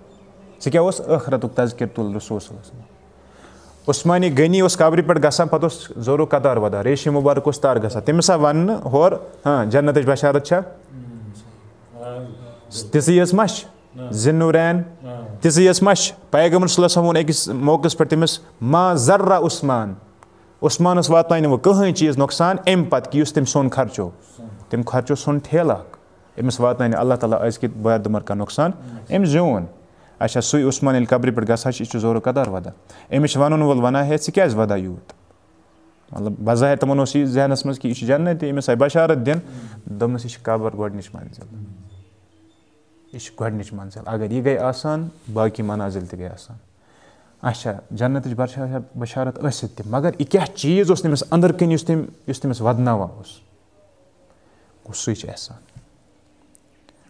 سکیا اس اخرت تذکرۃ الرسول صلی اللہ علیہ وسلم عثمانی غنی اس پہ پسان پہ ضرور قطار ودار ریشی مبارک اس تر گا تم ون ہاں جنت چھا تزی یس مش تیسی یس مش پیغمبر پیغم صلہ سم اکس موقع پہ تمس ما ذرہ عثمان عثمان واتن وہ کہین چیز نقصان امہ کی اس تم سون خرچو تم خرچو سون ٹھیلا امس واتن اللہ تعالیٰ دمر کا نقصان ام ز اچھا سُے عثمان ییٚلہِ قبرِ پٮ۪ٹھ گژھان چھِ یہِ چھُ زورو قدار وَدان أمِس چھِ وَنَن وول وَنان ہے ژٕ کیٛازِ وَدان یوٗت مطلب بظاہر تِمَن اوس یہِ ذہنَس منٛز کہِ یہِ چھُ جنت أمِس آیہِ بشارت دِنہٕ دوٚپمَس یہِ چھِ قبر گۄڈنِچ منزِل یہِ چھِ گۄڈنِچ منزِل اگر یہِ گٔے آسان باقٕے منازِل تہِ گٔے آسان اچھا جنتٕچ بشار بشارت ٲسِتھ تہِ مگر یہِ کیٛاہ چیٖز اوس تٔمِس أنٛدر کِنۍ یُس تٔمۍ یُس تٔمِس وَدناوان اوس گوٚو سُے چھِ احسان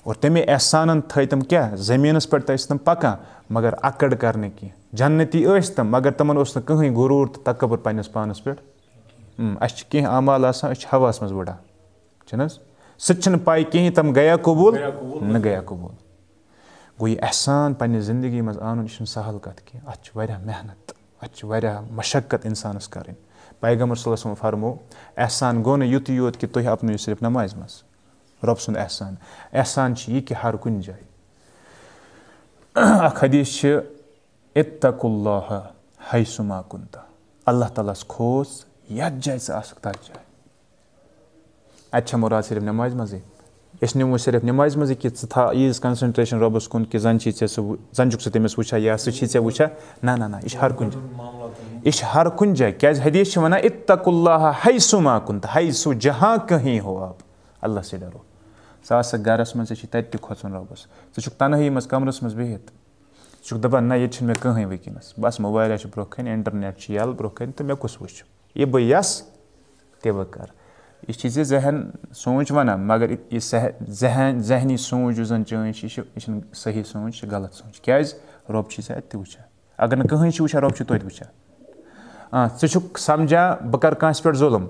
اور تمے احسانن تھے تم کیا زمینس پہ تم پکان مگر اکڑ کرنے کی جنتی اس تم مگر تمن اس کہیں غرور تو تکبر پنس پانس پہ اچھے کی عمال آسان اچھے ہواس مز بڑا چھن سن پائی کہیں تم گیا قبول نہ گیا قبول گو یہ احسان پنہ زندگی مز آن یہ سہل کت کی ات محنت ات مشقت انسانس کریں پیغمبر صلی اللہ علیہ وسلم فرمو احسان گو نا یوت یوت کہ تھی اپنو صرف نماز مز رۄب سُنٛد احسان احسان چھِ یہِ کہِ ہر کُنہِ جایہِ اَکھ حدیٖث چھِ اِتق اللہ ہے سُما کُنتا اللہ تعالیٰ ہَس کھوژ یَتھ جایہِ ژٕ آسکھ تَتھ جایہِ اَتہِ چھےٚ مُراد صرف نٮ۪مازِ منٛزٕے أسۍ نِمو صرف نٮ۪مازِ منٛزٕے کہِ ژٕ تھاو ییٖژ کَنسَنٹریشَن رۄبَس کُن کہِ زَن چھی ژےٚ سُہ زَن چھُکھ ژٕ تٔمِس وٕچھان یا سُہ چھی ژےٚ وٕچھان نہ نہ نہ یہِ چھِ ہر کُنہِ جایہِ یہِ چھِ ہر کُنہِ جایہِ کیٛازِ حدیٖث چھِ وَنان اِتق اللہ ہے سُما کُنتا ہے سُہ جہاں کٕہٕنۍ ہو آب اللہ سے ڈَرو ژٕ ژٕ ژٕ گَرَس منٛز منٛز منٛز ژےٚ تَتہِ تہِ کھۄژُن رۄبَس چھُکھ چھُکھ تَنہٲیی کَمرَس بِہِتھ دَپان نہ ییٚتہِ چھِنہٕ مےٚ کٕہٕنۍ کھن بَس تنہی چھِ کمرس من بہت چھِ یَلہٕ یہ كہیں تہٕ مےٚ کُس برو یہِ بہٕ یا تہِ بہٕ کَرٕ یہِ چھِ زِ ذہن سونٛچ وَنان مگر یہِ ذہن ذہنی سونٛچ یُس زَن چٲنۍ چھِ یہِ چھِ یہِ چھِنہٕ صحیح سونٛچ یہِ چھِ غلط سونٛچ کیٛازِ رۄب رۄب چھِ چھِ ژےٚ اَتہِ تہِ وٕچھان وٕچھان اگر نہٕ کٕہٕنۍ سوچ توتہِ وٕچھان آ ژٕ چھُکھ سَمجھان بہٕ کَرٕ کٲنٛسہِ پٮ۪ٹھ ظُلُم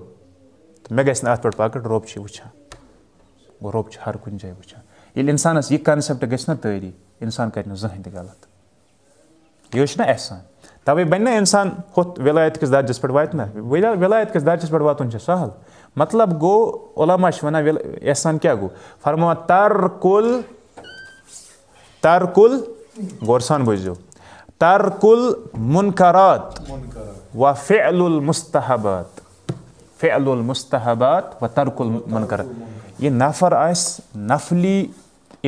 تہٕ مےٚ گژھِ نہٕ اَتھ پٮ۪ٹھ پکڑ رۄب چھِ وٕچھان غروب ہے ہر نہ تٲری انسان یہ کنسپٹ زٕہٕنۍ تعری انسان یہِ تلط یہ احسان ہُتھ بن انسان ہولائت کس درجس پہ وات کِس کس درجس پہ چھُ سہل مطلب گو چھِ وَنان احسان کیا گو فرما تر کل تر کل غور سان بسو تر کل منقرات و فل المستحبات فل المستحبات و ترک منقرات یہ نفر آس نفلی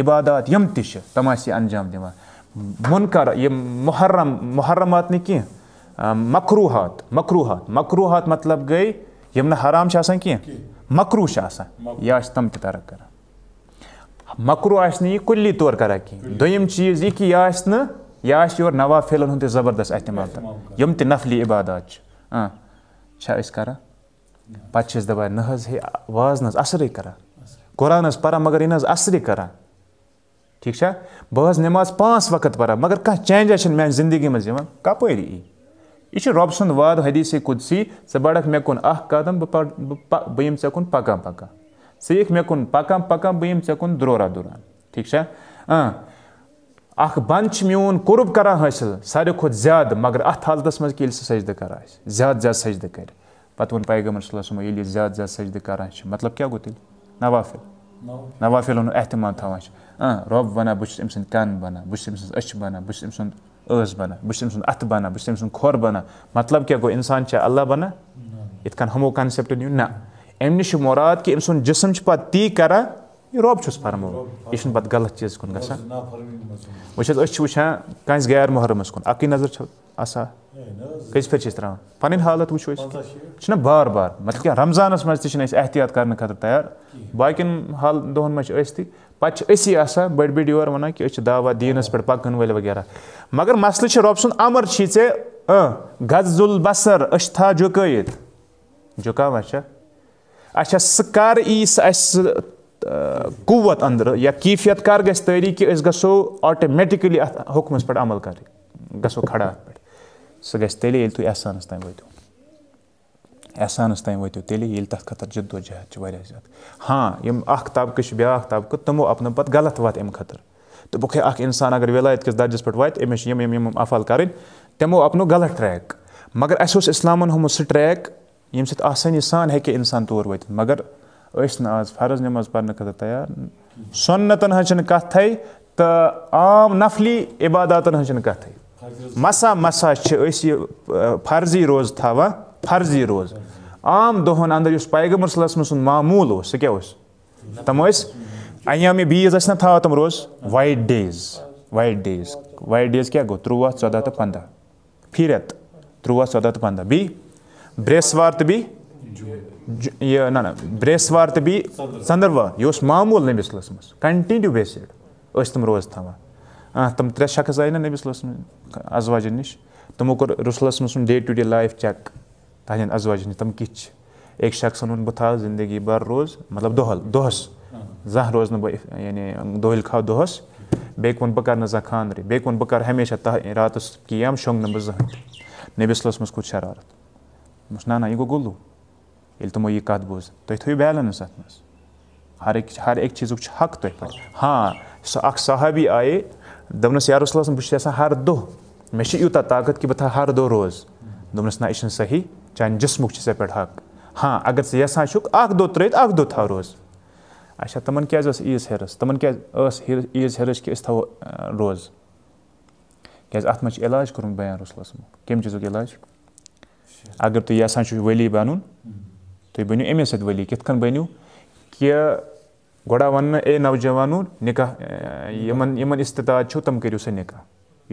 عبادات یم تش تم آس یہ انجام دم منقر یہ محرم محرمات نی کی مخروحات مخروحات مخروحات مطلب گئی یم نا حرام سے آسان کی مخرو سے آسان یہ آس تم تر کر مکرو آس نی کلی طور کران کر دم چیز یہ کہ یہ نا یہ یور نوافیلن ہند زبردست اہتمام کر یم تہ نفلی عبادات ہاں اس کر پہ دپ نا ہے واضن اثر کران قرآنس پہ یہ ٹھیک کھیک بہت نماز پانچ وقت پہ چینج ہے مان زندگی من کپریش رب سند واد حدیث قدسی ثبک مے کن اخم بہ بن پکان پکان ثے کن پکان پکان بم کے کن دورہ دوران ٹھیک ہاں۔ بند قرب کر حاصل سارے کھاد مگر اتھ حالت کی سر سجدہ کر آئی زیادہ زیادہ سجدہ کر پہ وقم ال صحیح زیادٕ زیادٕ زیادہ سجدہ چھِ مطلب کیٛاہ گو تیٚلہِ نوافل نوافل ہُنٛد احتِمام تھاوان چھِ رۄب بَنان بَنان بَنان بہٕ بہٕ بہٕ بہٕ چھُس چھُس چھُس چھُس أمۍ أمۍ أمۍ سٕنٛدۍ کَن سٕنٛز أچھ سُنٛد ٲس أمۍ سُنٛد اَتھٕ بَنان بہٕ چھُس أمۍ سُنٛد کھۄر بَنان مطلب کیٛاہ گوٚو اِنسان چھا اللہ بَنان یِتھ بنانا اتن ہم کنسپٹ نیو نا ام نش مراد أمۍ سُنٛد جِسم چھُ پَتہٕ تی کَران یہِ رۄب چھُس ربس یہِ چھُنہٕ پَتہٕ غلط چیٖز کُن گژھان وٕچھ حظ أسۍ چھِ وٕچھان کٲنٛسہِ غیر محرمَس کُن اَکٕے نظر چلو حالت وٕچھو أسۍ وار بار بار مطلب رمضان چھِنہٕ أسۍ احتیاط کرنے خطر تیار باقی حال دہن وَنان تھی أسۍ چھِ بعوت دیٖنَس پٮ۪ٹھ پَکَن وٲلۍ وغیرہ مگر رۄب سُنٛد اَمر چھی ژےٚ غز البر اش تک چکا اچھا سر ای اَسہِ قوت اندر یا کیفیت کر گژھو آٹومیٹِکٔلی کہ حُکمَس پٮ۪ٹھ عمل کر گژھو کھڑا سُہ گژھِ تیٚلے ییٚلہِ تُہۍ احسانَس تام وٲتِو احسانَس تام وٲتِو تیٚلے ییٚلہِ تَتھ خٲطرٕ جِد و جہد چھِ واریاہ زیادٕ ہاں یِم اَکھ طبقہٕ چھِ بیٛاکھ طبقہٕ تِمو اَپنو پَتہٕ غلط وَتھ اَمہِ خٲطرٕ دوٚپُکھ ہے اَکھ اِنسان اگر وِلایت کِس درجَس پٮ۪ٹھ واتہِ أمِس چھِ یِم یِم یِم اَفال کَرٕنۍ تِمو اَپنو غلط ٹرٛیک مگر اَسہِ اوس اِسلامَن ہومُت سُہ ٹرٛیک ییٚمہِ سۭتۍ آسٲنی سان ہیٚکہِ اِنسان تور وٲتِتھ مگر ٲسۍ نہٕ آز فرض نٮ۪ماز پَرنہٕ خٲطرٕ تیار سۄنتَن ہٕنٛز چھِنہٕ کَتھٕے تہٕ عام نفلی عبادتَن ہٕنٛز چھِنہٕ کَتھٕے مسا مسا چھِ أسۍ یہِ فرضی روز تھاوان فرضی روز عام دۄہَن یُس پیغمبر صلی اللہ علیہ سُنٛد معموٗل اوس سُہ کیٛاہ اوس تِم ٲسۍ تم بیٖز ٲسۍ نہ تھاوان تِم روز وائٹ ڈیز وائٹ ڈیز وائٹ ڈیز کیٛاہ گوٚو ژۄداہ ژۄداہ تہٕ پنٛداہ کیا گو تروا چودہ تو پندہ پھی ریت تروہ ہ پندہ بیسوار تو نا بریسوار توی ور یہ اس کَنٹِنیوٗ نبسمو ٲسۍ تِم روز تھاوان تم ترے شخص آئی نا نِش ازواج نش رسول اللہ سُنٛد day to day life check تہدی ازواجن نش تم کت شخص بہٕ تھاو زندگی بھر روز مطلب دہل دہس زانٛہہ روز نہٕ بہٕ یعنی دہل نہٕ زانٛہہ کن بیٚیہِ کر بہٕ بہ ہمیشہ رات کی شنگ نا بہت زمیں نبس لس من کھوٚت شرارت نہ نا یہ گو ییٚلہِ تِمو یہِ یہ کات بوز تھٲیِو بیلَنٕس اَتھ منٛز ہر چیٖزُک چیز حق تۄہہِ پٮ۪ٹھ ہاں صحابی آیے دوٚپنَس یارُ اللہ بہٕ چھُس آسان ہر دۄہ مےٚ چھِ یوٗتاہ طاقت کہِ بہٕ تھاوٕ ہر دۄہ روز دوٚپنَس نہ یہِ چھُنہٕ صحیح چانہِ جِسمُک چھُ ژےٚ پٮ۪ٹھ حق ہاں اگر ژٕ یَژھان چھُکھ اَکھ دۄہ ترٛٲیِتھ اَکھ دۄہ تھاو روز اچھا تِمَن کیٛازِ ٲس عیٖز ہیٚرٕس تِمَن کیٛازِ ٲس ہِرٕ عیٖز ہِرٕس کہِ أسۍ تھاوو روز کیٛازِ اَتھ منٛز چھِ علاج کوٚرمُت بیان رُسلَس منٛز کَمہِ چیٖزُک علاج اگر تُہۍ یَژھان چھُو ؤلی بَنُن تُہۍ بٔنِو أمی سۭتۍ ؤلی کِتھ کٔنۍ بٔنِو کہِ گوا وَننہٕ اے نوجوانو نِکاح یِمَن یِمَن نکاح چھُو تِم کٔرِو سا نِکاح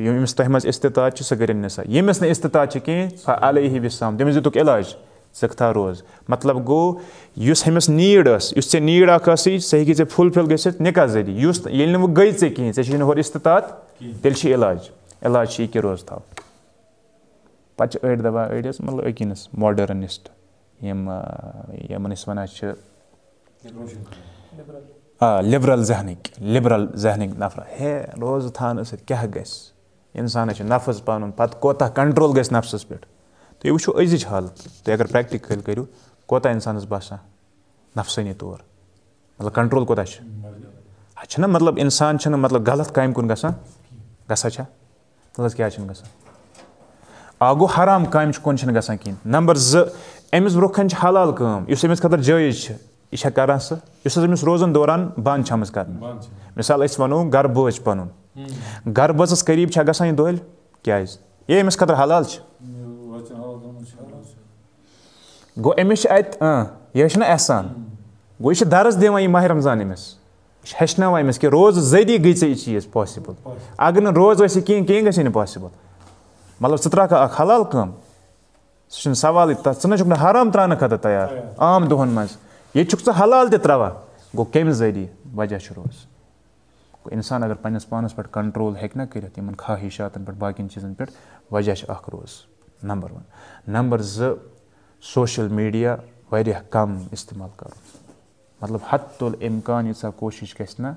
ییٚمِس نکاح یس تہ من اطتط سم کر نسا یمس نا اصطاد کھی الح وسام تٔمِس دِتُکھ علاج ثقا روز مطلب گوٚو یُس یُس نیٖڈ نیٖڈ ٲس ژےٚ ژےٚ اَکھ ٲسٕے ہیٚکی گوس گٔژھِتھ نِکاح نیڈی یُس ییٚلہِ نہٕ وۄنۍ گٔے ژےٚ کِہیٖنۍ ژےٚ نا نہٕ ہورٕ یے تیٚلہِ چھِ علاج علاج چھِ یہِ کہِ روز تھاو پَتہٕ مطلب چھِ أڑۍ دَپان أڑۍ اڑ مطلب أکِنَس ماڈٲرنِسٹ یِم یِمَن أسۍ وَنان چھِ آ لِبرل ذہنٕکۍ لِبرل ذہنٕکۍ نفر ہے روزٕ تھاونہٕ سۭتۍ کیٛاہ گژھِ اِنسانَس چھُ نفس پَنُن پَتہٕ کوتاہ کَنٹرول گژھِ نفسَس پٮ۪ٹھ تُہۍ وٕچھو أزِچ حالت تُہۍ اگر پرٛٮ۪کٹِکٔلۍ کٔرِو کوتاہ اِنسانَس باسان نفسٲنی طور مطلب کَنٹرول کوتاہ چھُ اچھا؟ اَتھ چھُنہ مطلب اِنسان چھُنہٕ مطلب غلط کامہِ کُن گژھان گژھان چھا غلط مطلب کیٛازِ چھُنہٕ گژھان آ گوٚو حرام کامہِ چھُ کُن چھِنہٕ گژھان کِہیٖنۍ نمبر زٕ أمِس برونٛہہ کَنہِ چھِ حلال کٲم یُس أمِس خٲطرٕ جٲیِز چھِ یہ کران سہ اس امس روزن دوران بند کر مثال اس ونو گر گوچ پن گر بزس قریب ہے گا یہ امس خطر حلال گو امس ات یہ احسان گو یہ درس دان یہ ماہ رمضان امس یہ ہوز ذریعہ گئی ثیض پاسبل اگر روز نوزی کہین کہیں گی پاسبل مطلب حلال ثرا اللال قوالی تب ثقا حرام ترانہ خاطر تیار عام دہن من یہ چھک سا حلال تہ تروا گو کمہ ذریعہ وجہ روز انسان اگر پنس پانس پہ کنٹرول ہیک نا کرت ان خواہشاتن پہ باقی چیزن پہ وجہ اخ روز نمبر ون نمبر ز سوشل میڈیا واریاہ کم استعمال کر مطلب حت الامکان یسا کوشش گھس نا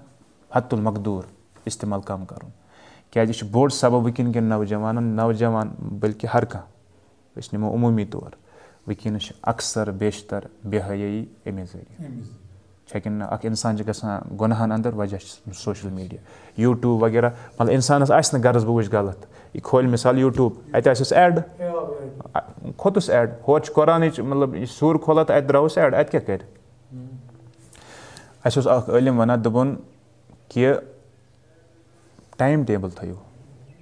حت المقدور استعمال کم کر کیازِ یہ بوڑ سبب وٕنکٮ۪ن کٮ۪ن نوجوانن نوجوان بلکہ ہر کانٛہہ أسۍ نِمو عموٗمی طور وٕنکیٚنَس چھِ اَکثر بیشتَر بے حیٲیی اَمے ذٔریعہِ چھےٚ کِنہٕ اَکھ اِنسان چھِ گژھان گۄنہَن اَندَر وجہ چھِ سوشَل میٖڈیا یوٗٹیوٗب وغیرہ مطلب اِنسانَس آسہِ نہٕ غرض بہٕ وٕچھ غلط یہِ کھولہِ مِثال یوٗٹیوٗب اَتہِ آسٮ۪س اٮ۪ڈ کھوٚتُس اٮ۪ڈ ہورٕ چھِ قۄرانٕچ مطلب یہِ سوٗر کھولا تہٕ اَتہِ درٛاوُس اٮ۪ڈ اَتہِ کیٛاہ کَرِ اَسہِ اوس اَکھ عٲلِم وَنان دوٚپُن کہِ ٹایم ٹیبٕل تھٲیِو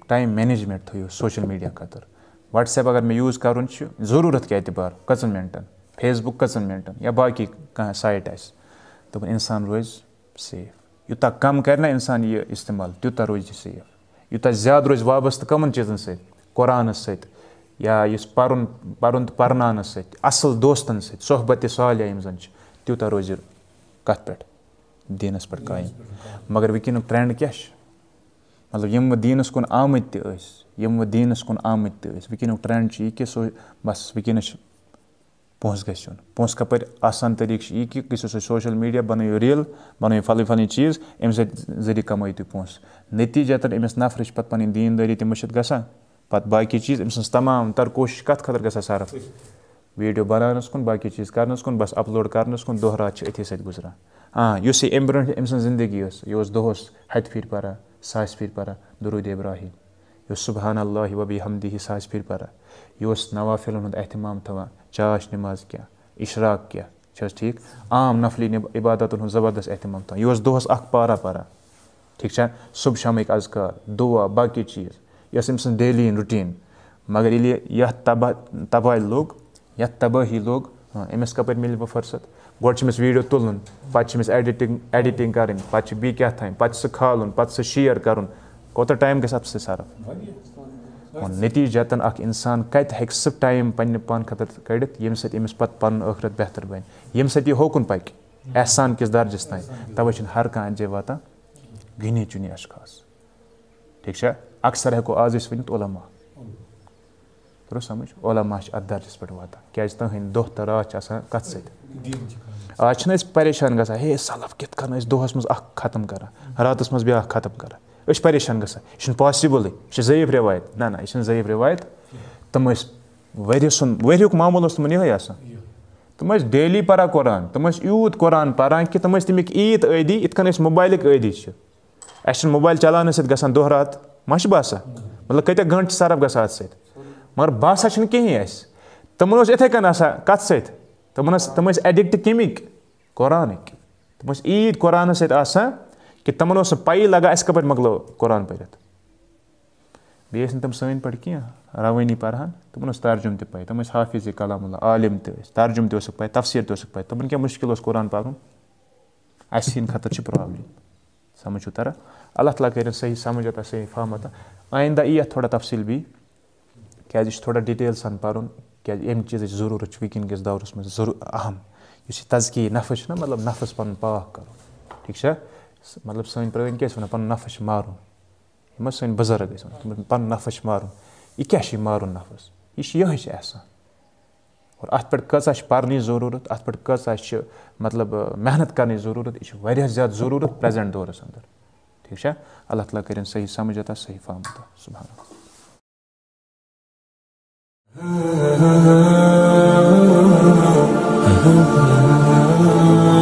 ٹایم مٮ۪نیجمٮ۪نٛٹ تھٲیِو سوشَل میٖڈیا خٲطرٕ واٹس ایپ اگر چھُ یوز کر ضرورت کٔژَن مِنٹَن فیس منٹن کٔژَن بک یا منٹن باقی سایٹ آس دن انسان روز سیف یوتہ کم کرا انسان یہ استعمال تیوتہ روز سیف یوتہ زیادہ روز وابستہ کمن چیزن سی قرآن سۭتۍ اس دوستَن سۭتۍ سر اصل دوستن زَن چھِ تیوتہ روز کَتھ پٮ۪ٹھ دیٖنَس پہ قائم مگر چھُ مطلب یِم وۄنۍ دیٖنَس کُن آمٕتۍ تہِ ٲسۍ یِم وۄنۍ دیٖنَس کُن آمٕتۍ تہِ ٲسۍ وٕنکیٚنُک ٹرٛٮ۪نٛڈ چھُ یہِ کہِ سُہ بَس وٕنکٮ۪نَس چھِ پونٛسہٕ گژھِ یُن پونٛسہٕ کَپٲرۍ آسان طٔریٖقہٕ چھُ یہِ کہِ گٔژھِو سُہ سوشَل میٖڈیا بَنٲیِو ریٖل بَنٲیِو فَلٲنۍ فَلٲنۍ چیٖز اَمہِ سۭتۍ ذٔریعہٕ کَمٲیِو تُہۍ پونٛسہٕ نٔتیٖجَتَن أمِس نَفرٕ چھِ پَتہٕ پَنٕنۍ دیٖندٲری تہِ مٔشِد گژھان پَتہٕ باقٕے چیٖز أمۍ سٕنٛز تَمام تَر کوٗشِش کَتھ خٲطرٕ گژھان صرف ویٖڈیو بَناونَس کُن باقٕے چیٖز کَرنَس کُن بَس اَپلوڈ کَرنَس کُن دۄہ رات چھِ أتھی سۭتۍ گُزران آ یُس یہِ اَمہِ برٛونٛٹھ أمۍ سٕنٛز زندگی ٲس یہِ اوس دۄہَس ہَتہِ پھِرِ پَران ساس پھر درود ابراہیم یہ سبحان اللہ وبی حمدی ساس پھر یہ نوافل نوافلن احتمام تھا چاش نماز کیا اشراق کیا ٹھیک عام نفلی عبادتن زبردست احتمام تھا یہ دہس اخ پارا ٹھیک چھا صبح شامک اذکار دعا باقی چیز یہ ڈیلی روٹین مگر یہ تباہ تباہی لوگ یا تباہی لوگ ہاں امس کپ مل فرصت گوس ویڈیو تلن پہ ایڈٹنگ ایڈٹنگ کریں پیت پہ سہال پہ اَکھ اِنسان ٹائم ہیٚکہِ سُہ ٹایم انسان کتہ خٲطرٕ ٹائم پن سۭتۍ أمِس یم پَنُن ٲخرَت بہتر بن یم ہوکُن پَکہِ احسان کس درجس تین چُنی اَشخاص ٹھیٖک واتا گنی ہٮ۪کو آز ٹھیک اکثر ہکو آج سَمٕجھ علما چھِ سمجھ اولاما پٮ۪ٹھ واتان درجس تٕہٕنٛدۍ واتا تہٕ راتھ چھِ آسان کَتھ سۭتۍ آز چھِنہٕ أسۍ پریشان گژھان گا سلف کٔنۍ ٲسۍ دۄہَس منٛز اَکھ ختم کَران کَران راتَس منٛز بیٛاکھ ختم أسۍ چھِ پریشان گژھان یہِ چھُنہٕ پاسِبٕلٕے یہِ چھِ ضعیف رِوایت نہ نہ یہِ چھِنہٕ رِوایت تِم ٲسۍ سُنٛد ؤریُک معموٗل اوس تِمَن یِہوٚے آسان تِم ٲسۍ ڈیلی پَران پَران قۄران قۄران تِم تِم ٲسۍ یوٗت کہِ ٲسۍ تَمِکۍ تم عٲدی یِتھ کٔنۍ أسۍ موبایلٕکۍ عٲدی چھِ اَسہِ موبائلک موبایل چَلاونہٕ سۭتۍ گژھان دۄہ رات ما مہش باسان مطلب کتنا گنٹ سے صرف اَتھ سۭتۍ مگر باسان کِہیٖنۍ اَسہِ تِمَن اوس یِتھَے کٔنۍ آسان کَتھ سۭتۍ تم تم ایڈکٹ کمک قرآنک تم عید قرآن ستان کہ تمہوں سے پی اس کپا مکلو قرآن پہ بیس تم سین پہ کی روانی پڑھان تم ترجم تا تم حافظ کلام اللہ عالم ترجم تفصیر تک پہ اس قرآن پکن ادر پرابلم سمجھو ترق اللہ تعالیٰ کر صحیح سمجھ تا صحیح فہمت آئندہ یہ تھوڑا تفصیل بھی تھوڑا تا سان پہ ییٚمہِ چیٖزٕچ ضٔروٗرت كی ایز ضرورت وكس دور ضرور اہم اس طزقی چھُنہ مطلب نفس پَنُن پاک کَرُن ٹھیٖک چھا مطلب سٲنۍ پرٛٲنۍ کیٛاہ سن كی پَنُن پن چھِ مارُن سنزرگ غیر پن نفع مارن یہ كیا مارن نفس چھِ احسان اور اَتھ پٮ۪ٹھ کۭژاہ چھِ پَرنٕچ ضٔروٗرت اَتھ پٮ۪ٹھ کۭژاہ چھِ مطلب محنت کَرنٕچ ضٔروٗرت یہِ چھِ واریاہ زیادٕ ضٔروٗرت یہ دورَس دور ٹھیٖک چھا اللہ تعالیٰ کٔرِنۍ صحیح سمجھتا صحیح پہمت صُبحان I hope